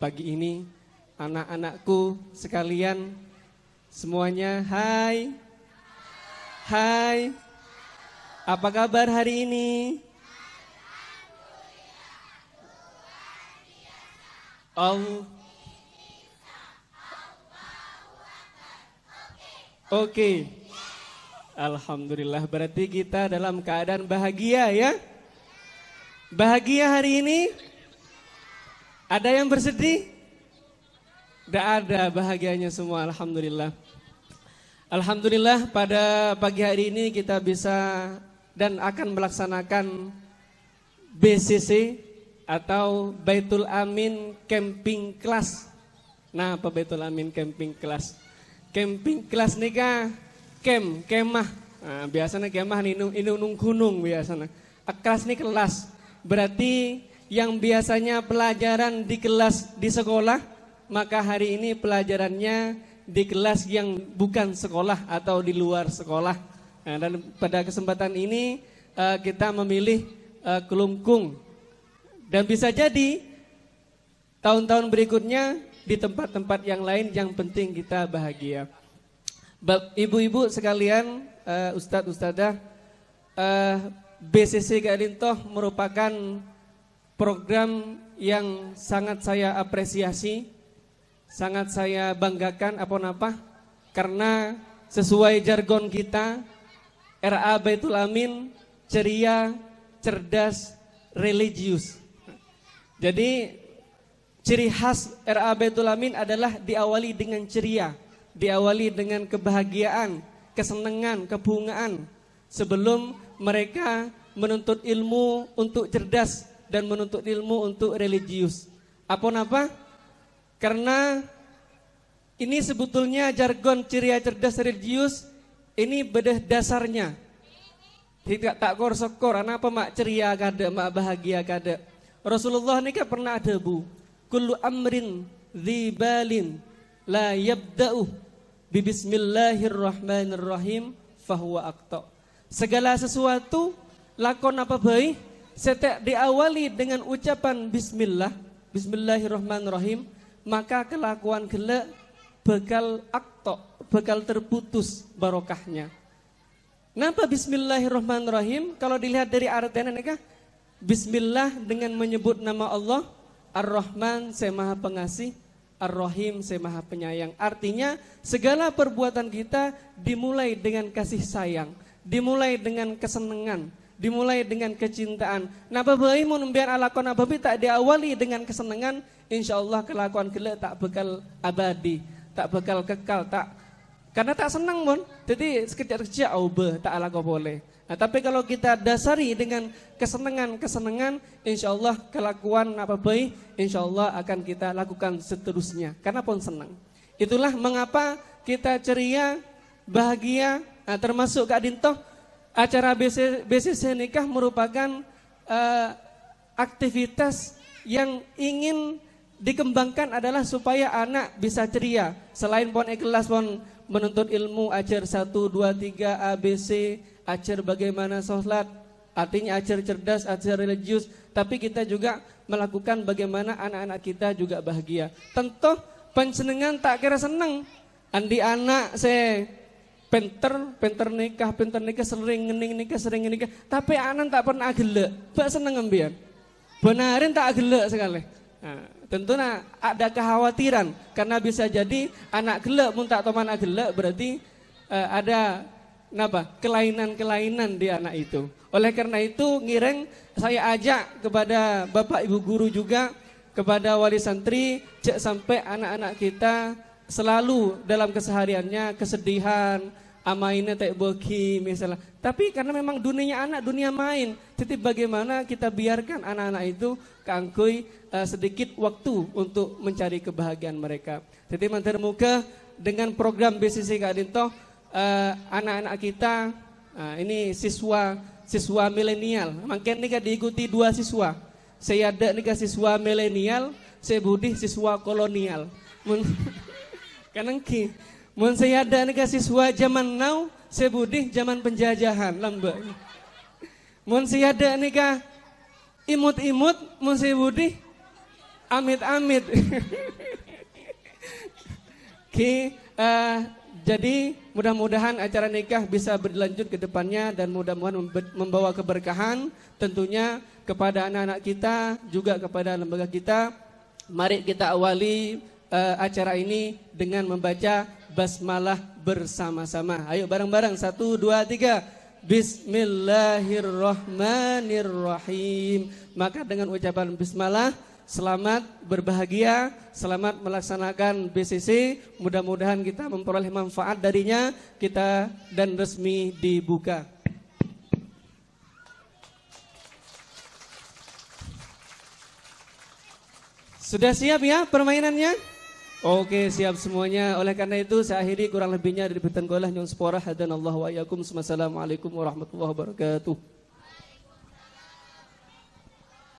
pagi ini anak-anakku sekalian semuanya hai hai apa kabar hari ini Allah oh. Oke Alhamdulillah berarti kita dalam keadaan bahagia ya Bahagia hari ini ada yang bersedih? Tidak ada bahagianya semua Alhamdulillah Alhamdulillah pada pagi hari ini kita bisa dan akan melaksanakan BCC atau Baitul Amin Camping Class. Nah, apa Baitul Amin Camping Class? Camping Class nih kan, Kem, kemah. Nah, biasanya kemah nih ini gunung biasanya. Kelas nih kelas. Berarti yang biasanya pelajaran di kelas di sekolah, maka hari ini pelajarannya di kelas yang bukan sekolah atau di luar sekolah. Nah, dan pada kesempatan ini uh, kita memilih uh, kelungkung. Dan bisa jadi tahun-tahun berikutnya di tempat-tempat yang lain yang penting kita bahagia. Ibu-ibu sekalian, uh, eh, Ustadz Ustadzah, uh, BCC Garintoh merupakan program yang sangat saya apresiasi, sangat saya banggakan apa apa karena sesuai jargon kita RA Baitul Amin ceria, cerdas, religius. Jadi ciri khas RA Baitul Amin adalah diawali dengan ceria, diawali dengan kebahagiaan, kesenangan, kebungaan sebelum mereka menuntut ilmu untuk cerdas dan menuntut ilmu untuk religius. Apa napa? Karena ini sebetulnya jargon ceria cerdas religius ini bedah dasarnya. Tidak tak kor sekor, anak apa mak ceria kada, mak bahagia kada. Rasulullah ini kan pernah ada bu. Kullu amrin zibalin la yabda'u Bismillahirrahmanirrahim. fahuwa akto. Segala sesuatu lakon apa baik setiap diawali dengan ucapan bismillah, bismillahirrahmanirrahim, maka kelakuan gele bekal akto, bekal terputus barokahnya. Kenapa bismillahirrahmanirrahim? Kalau dilihat dari artinya nikah, bismillah dengan menyebut nama Allah, Ar-Rahman saya Pengasih, Ar-Rahim saya Penyayang. Artinya segala perbuatan kita dimulai dengan kasih sayang, dimulai dengan kesenangan, dimulai dengan kecintaan. Nah, bapak mau membiar alakon ababi tak diawali dengan kesenangan, insya Allah kelakuan gila tak bekal abadi, tak bekal kekal, tak karena tak senang pun, Jadi sekedar kerja oh, aube tak ala boleh. Nah, tapi kalau kita dasari dengan kesenangan-kesenangan, insya Allah kelakuan apa baik, insya Allah akan kita lakukan seterusnya. Karena pun senang. Itulah mengapa kita ceria, bahagia, nah, termasuk Kak Dintoh acara BC, BCC nikah merupakan uh, aktivitas yang ingin dikembangkan adalah supaya anak bisa ceria. Selain pon ikhlas pon menuntut ilmu ajar 1 2 3 ABC, ajar bagaimana sholat, artinya ajar cerdas, ajar religius, tapi kita juga melakukan bagaimana anak-anak kita juga bahagia. Tentu pencenengan tak kira seneng. Andi anak saya Penter, penter nikah, penter nikah, sering ngening nikah, sering nikah. Tapi anan tak pernah gelek, bak seneng ambian. Benarin tak gelek sekali. Nah, tentu nak ada kekhawatiran karena bisa jadi anak gelek mun tak toman gelek berarti uh, ada napa kelainan-kelainan di anak itu. Oleh karena itu ngireng saya ajak kepada Bapak Ibu guru juga kepada wali santri cek sampai anak-anak kita selalu dalam kesehariannya kesedihan, amainnya tak bagi misalnya. Tapi karena memang dunianya anak dunia main, jadi bagaimana kita biarkan anak-anak itu kangkui uh, eh, sedikit waktu untuk mencari kebahagiaan mereka. Jadi menteri muka dengan program BCC Kak Dinto, uh, eh, anak-anak kita uh, ini siswa siswa milenial. Makin nih diikuti dua siswa. Saya ada nih siswa milenial, saya budi siswa kolonial. Kanengki. Mun saya ada negasi siswa zaman now, sebudih zaman penjajahan lembek. Mun saya ada nikah imut-imut, mun sebudih amit-amit. Ki, uh, jadi mudah-mudahan acara nikah bisa berlanjut ke depannya dan mudah-mudahan membawa keberkahan tentunya kepada anak-anak kita juga kepada lembaga kita. Mari kita awali uh, acara ini dengan membaca basmalah bersama-sama. Ayo bareng-bareng satu dua tiga. Bismillahirrahmanirrahim. Maka dengan ucapan bismalah, selamat berbahagia, selamat melaksanakan BCC. Mudah-mudahan kita memperoleh manfaat darinya. Kita dan resmi dibuka. Sudah siap ya permainannya? Oke siap semuanya Oleh karena itu saya akhiri kurang lebihnya dari petenggolah Nyong sporah dan Allah wa Assalamualaikum warahmatullahi wabarakatuh